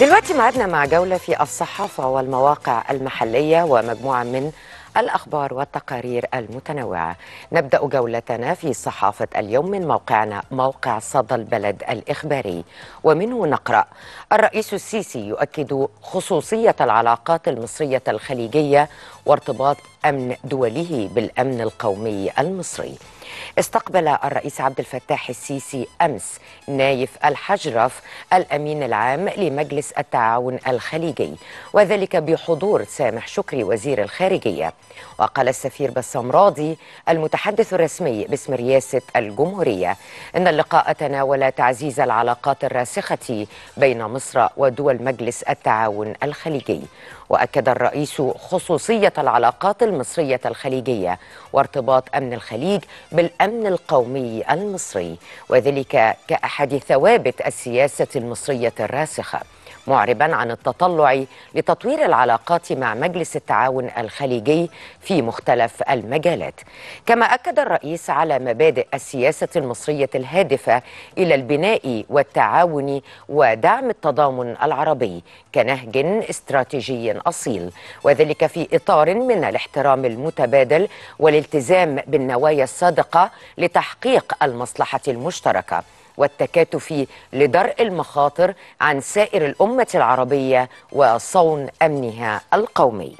دلوقتي معدنا مع جولة في الصحافة والمواقع المحلية ومجموعة من الأخبار والتقارير المتنوعة نبدأ جولتنا في صحافة اليوم من موقعنا موقع صدى البلد الإخباري ومنه نقرأ الرئيس السيسي يؤكد خصوصية العلاقات المصرية الخليجية وارتباط أمن دوله بالأمن القومي المصري استقبل الرئيس عبد الفتاح السيسي أمس نايف الحجرف الأمين العام لمجلس التعاون الخليجي وذلك بحضور سامح شكري وزير الخارجية وقال السفير بسام راضي المتحدث الرسمي باسم رئاسة الجمهورية إن اللقاء تناول تعزيز العلاقات الراسخة بين مصر ودول مجلس التعاون الخليجي وأكد الرئيس خصوصية العلاقات المصرية الخليجية وارتباط أمن الخليج بالأمن القومي المصري وذلك كأحد ثوابت السياسة المصرية الراسخة معربا عن التطلع لتطوير العلاقات مع مجلس التعاون الخليجي في مختلف المجالات كما أكد الرئيس على مبادئ السياسة المصرية الهادفة إلى البناء والتعاون ودعم التضامن العربي كنهج استراتيجي أصيل وذلك في إطار من الاحترام المتبادل والالتزام بالنوايا الصادقة لتحقيق المصلحة المشتركة والتكاتف لدرء المخاطر عن سائر الأمة العربية وصون أمنها القومي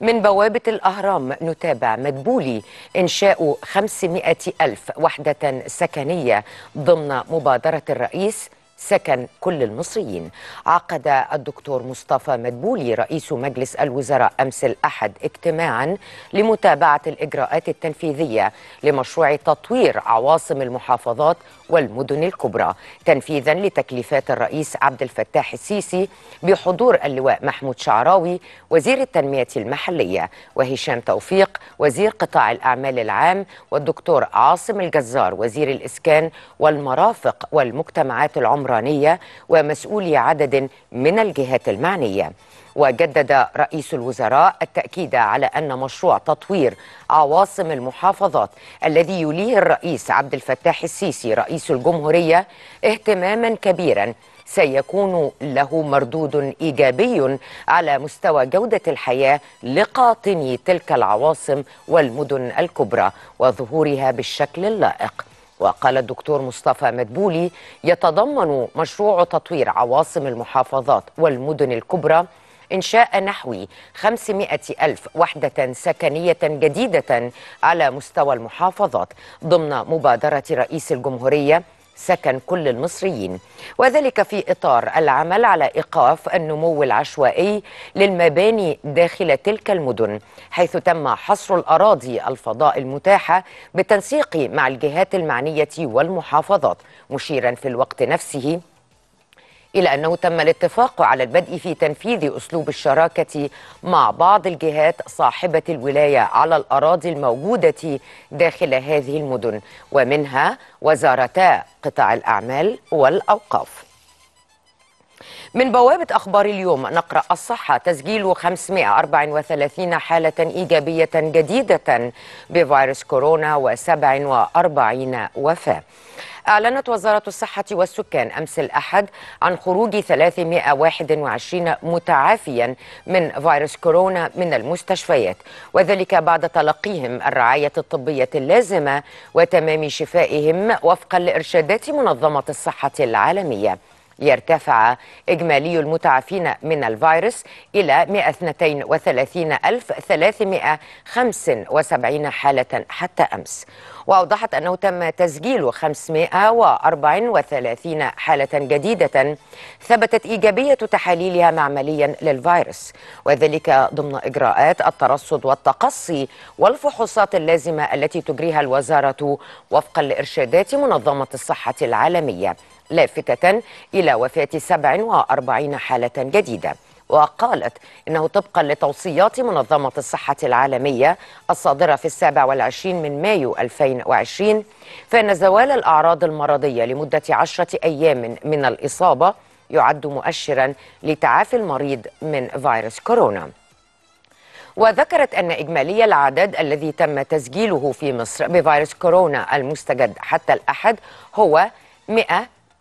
من بوابة الأهرام نتابع مدبولي إنشاء 500 ألف وحدة سكنية ضمن مبادرة الرئيس سكن كل المصريين عقد الدكتور مصطفى مدبولي رئيس مجلس الوزراء أمس الأحد اجتماعا لمتابعة الإجراءات التنفيذية لمشروع تطوير عواصم المحافظات والمدن الكبرى تنفيذا لتكليفات الرئيس عبد الفتاح السيسي بحضور اللواء محمود شعراوي وزير التنمية المحلية وهشام توفيق وزير قطاع الأعمال العام والدكتور عاصم الجزار وزير الإسكان والمرافق والمجتمعات العمرية العمرانية ومسؤولي عدد من الجهات المعنية وجدد رئيس الوزراء التأكيد على أن مشروع تطوير عواصم المحافظات الذي يليه الرئيس عبد الفتاح السيسي رئيس الجمهورية اهتماما كبيرا سيكون له مردود إيجابي على مستوى جودة الحياة لقاطني تلك العواصم والمدن الكبرى وظهورها بالشكل اللائق وقال الدكتور مصطفى مدبولي يتضمن مشروع تطوير عواصم المحافظات والمدن الكبرى إنشاء نحو 500 ألف وحدة سكنية جديدة على مستوى المحافظات ضمن مبادرة رئيس الجمهورية سكن كل المصريين وذلك في إطار العمل على إيقاف النمو العشوائي للمباني داخل تلك المدن حيث تم حصر الأراضي الفضاء المتاحة بالتنسيق مع الجهات المعنية والمحافظات مشيرا في الوقت نفسه إلى أنه تم الاتفاق على البدء في تنفيذ أسلوب الشراكة مع بعض الجهات صاحبة الولاية على الأراضي الموجودة داخل هذه المدن ومنها وزارتا قطاع الأعمال والأوقاف من بوابة أخبار اليوم نقرأ الصحة تسجيل 534 حالة إيجابية جديدة بفيروس كورونا و47 وفاة أعلنت وزارة الصحة والسكان أمس الأحد عن خروج 321 متعافيا من فيروس كورونا من المستشفيات وذلك بعد تلقيهم الرعاية الطبية اللازمة وتمام شفائهم وفقا لإرشادات منظمة الصحة العالمية ليرتفع إجمالي المتعافين من الفيروس إلى 132375 حالة حتى أمس وأوضحت أنه تم تسجيل 534 حالة جديدة ثبتت إيجابية تحاليلها معمليا للفيروس وذلك ضمن إجراءات الترصد والتقصي والفحوصات اللازمة التي تجريها الوزارة وفقا لإرشادات منظمة الصحة العالمية لافتة إلى وفاة 47 حالة جديدة وقالت إنه طبقا لتوصيات منظمة الصحة العالمية الصادرة في السابع والعشرين من مايو 2020 فإن زوال الأعراض المرضية لمدة عشرة أيام من الإصابة يعد مؤشرا لتعافي المريض من فيروس كورونا وذكرت أن إجمالي العدد الذي تم تسجيله في مصر بفيروس كورونا المستجد حتى الأحد هو 100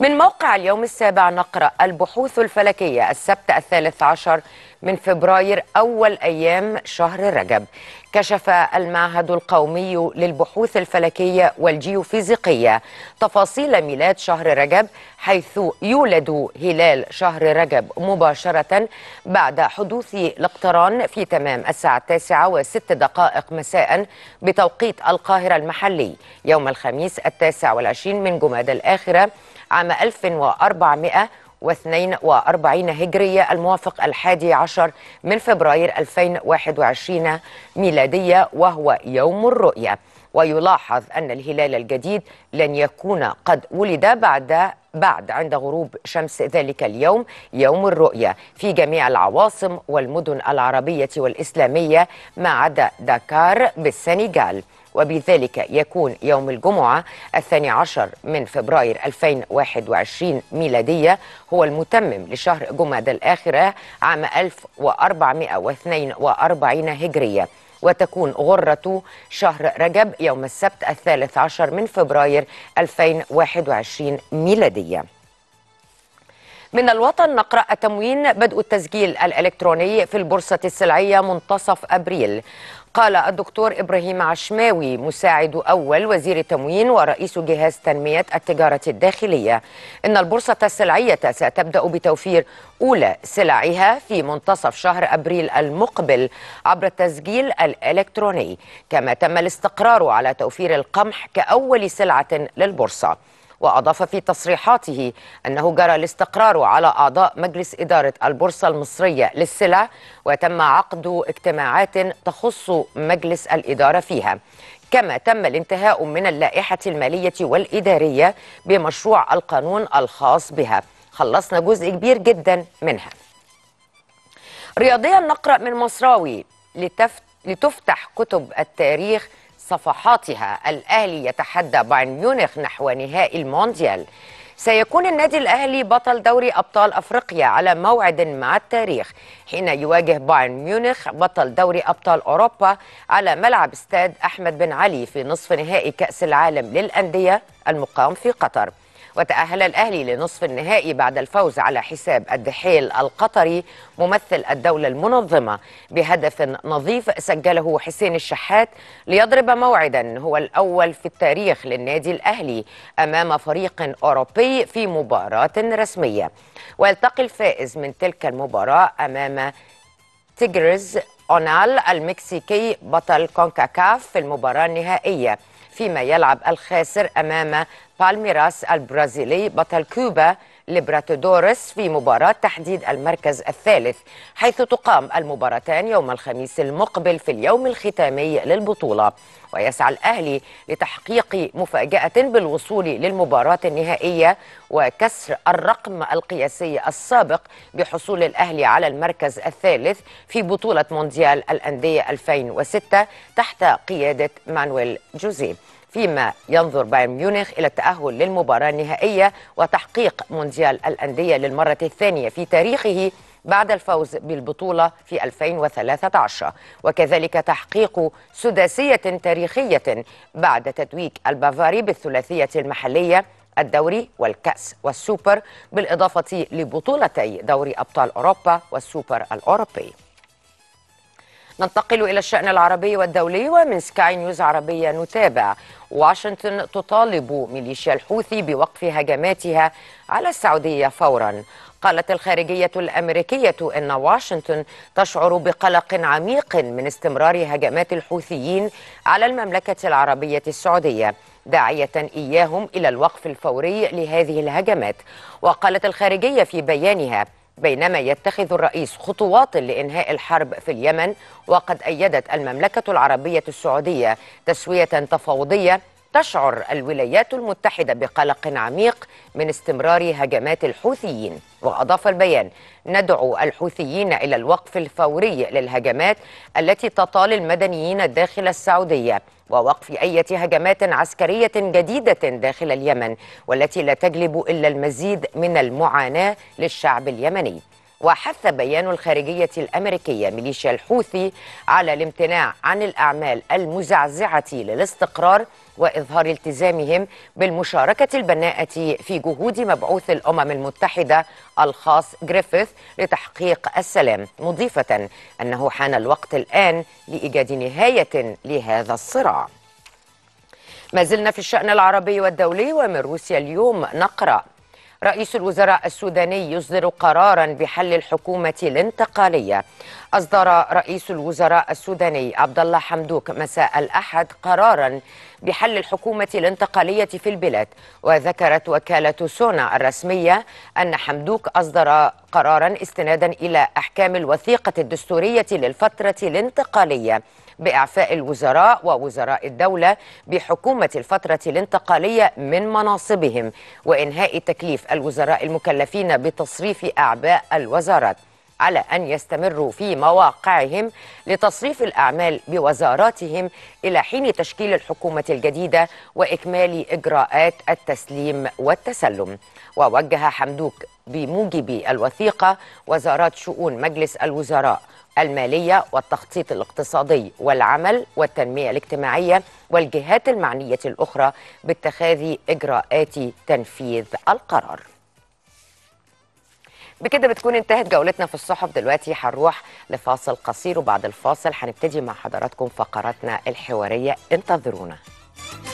من موقع اليوم السابع نقرأ البحوث الفلكية السبت الثالث عشر من فبراير أول أيام شهر رجب كشف المعهد القومي للبحوث الفلكية والجيوفيزيقية تفاصيل ميلاد شهر رجب حيث يولد هلال شهر رجب مباشرة بعد حدوث الاقتران في تمام الساعة التاسعة وست دقائق مساء بتوقيت القاهرة المحلي يوم الخميس التاسع والعشرين من جماد الآخرة عام 1442 هجرية الموافق الحادي عشر من فبراير 2021 ميلادية وهو يوم الرؤية ويلاحظ أن الهلال الجديد لن يكون قد ولد بعد بعد عند غروب شمس ذلك اليوم يوم الرؤية في جميع العواصم والمدن العربية والإسلامية ما عدا داكار بالسنغال وبذلك يكون يوم الجمعة الثاني عشر من فبراير 2021 ميلادية هو المتمم لشهر جمادى الآخرة عام 1442 هجرية وتكون غرة شهر رجب يوم السبت الثالث عشر من فبراير 2021 ميلادية من الوطن نقرأ تموين بدء التسجيل الإلكتروني في البورصة السلعية منتصف أبريل قال الدكتور إبراهيم عشماوي مساعد أول وزير التموين ورئيس جهاز تنمية التجارة الداخلية إن البورصة السلعية ستبدأ بتوفير أولى سلعها في منتصف شهر أبريل المقبل عبر التسجيل الإلكتروني كما تم الاستقرار على توفير القمح كأول سلعة للبورصة وأضاف في تصريحاته أنه جرى الاستقرار على أعضاء مجلس إدارة البورصة المصرية للسلع وتم عقد اجتماعات تخص مجلس الإدارة فيها كما تم الانتهاء من اللائحة المالية والإدارية بمشروع القانون الخاص بها خلصنا جزء كبير جدا منها رياضيا نقرأ من مصراوي لتفتح كتب التاريخ صفحاتها الأهلي يتحدى بايرن ميونخ نحو نهائي المونديال سيكون النادي الأهلي بطل دوري أبطال أفريقيا على موعد مع التاريخ حين يواجه بايرن ميونخ بطل دوري أبطال أوروبا على ملعب استاد أحمد بن علي في نصف نهائي كأس العالم للأندية المقام في قطر وتأهل الأهلي لنصف النهائي بعد الفوز على حساب الدحيل القطري ممثل الدولة المنظمة بهدف نظيف سجله حسين الشحات ليضرب موعدا هو الأول في التاريخ للنادي الأهلي أمام فريق أوروبي في مباراة رسمية ويلتقي الفائز من تلك المباراة أمام تيجرز أونال المكسيكي بطل كونكاكاف في المباراة النهائية فيما يلعب الخاسر أمام بالميراس البرازيلي بطل كوبا ليبراتودورس في مباراة تحديد المركز الثالث حيث تقام المباراتان يوم الخميس المقبل في اليوم الختامي للبطولة ويسعى الأهلي لتحقيق مفاجأة بالوصول للمباراة النهائية وكسر الرقم القياسي السابق بحصول الأهلي على المركز الثالث في بطولة مونديال الأندية 2006 تحت قيادة مانويل جوزيه فيما ينظر بايرن ميونخ إلى التأهل للمباراة النهائية وتحقيق مونديال الأندية للمرة الثانية في تاريخه بعد الفوز بالبطولة في 2013 وكذلك تحقيق سداسية تاريخية بعد تتويج البافاري بالثلاثية المحلية الدوري والكأس والسوبر بالإضافة لبطولتي دوري أبطال أوروبا والسوبر الأوروبي ننتقل إلى الشأن العربي والدولي ومن سكاي نيوز عربية نتابع واشنطن تطالب ميليشيا الحوثي بوقف هجماتها على السعودية فورا قالت الخارجية الأمريكية أن واشنطن تشعر بقلق عميق من استمرار هجمات الحوثيين على المملكة العربية السعودية داعية إياهم إلى الوقف الفوري لهذه الهجمات وقالت الخارجية في بيانها بينما يتخذ الرئيس خطوات لإنهاء الحرب في اليمن وقد أيدت المملكة العربية السعودية تسوية تفاوضية تشعر الولايات المتحدة بقلق عميق من استمرار هجمات الحوثيين وأضاف البيان ندعو الحوثيين إلى الوقف الفوري للهجمات التي تطال المدنيين داخل السعودية ووقف أي هجمات عسكرية جديدة داخل اليمن والتي لا تجلب إلا المزيد من المعاناة للشعب اليمني وحث بيان الخارجية الأمريكية ميليشيا الحوثي على الامتناع عن الأعمال المزعزعة للاستقرار وإظهار التزامهم بالمشاركة البناءة في جهود مبعوث الأمم المتحدة الخاص جريفيث لتحقيق السلام مضيفة أنه حان الوقت الآن لإيجاد نهاية لهذا الصراع ما زلنا في الشأن العربي والدولي ومن روسيا اليوم نقرأ رئيس الوزراء السوداني يصدر قرارا بحل الحكومة الانتقالية أصدر رئيس الوزراء السوداني عبد الله حمدوك مساء الأحد قرارا بحل الحكومة الانتقالية في البلاد وذكرت وكالة سونا الرسمية أن حمدوك أصدر قرارا استنادا إلى أحكام الوثيقة الدستورية للفترة الانتقالية بإعفاء الوزراء ووزراء الدولة بحكومة الفترة الانتقالية من مناصبهم وإنهاء تكليف الوزراء المكلفين بتصريف أعباء الوزارات على أن يستمروا في مواقعهم لتصريف الأعمال بوزاراتهم إلى حين تشكيل الحكومة الجديدة وإكمال إجراءات التسليم والتسلم ووجه حمدوك بموجب الوثيقة وزارات شؤون مجلس الوزراء المالية والتخطيط الاقتصادي والعمل والتنمية الاجتماعية والجهات المعنية الأخرى باتخاذ إجراءات تنفيذ القرار بكده بتكون انتهت جولتنا في الصحف دلوقتي هنروح لفاصل قصير وبعد الفاصل هنبتدي مع حضراتكم فقراتنا الحوارية انتظرونا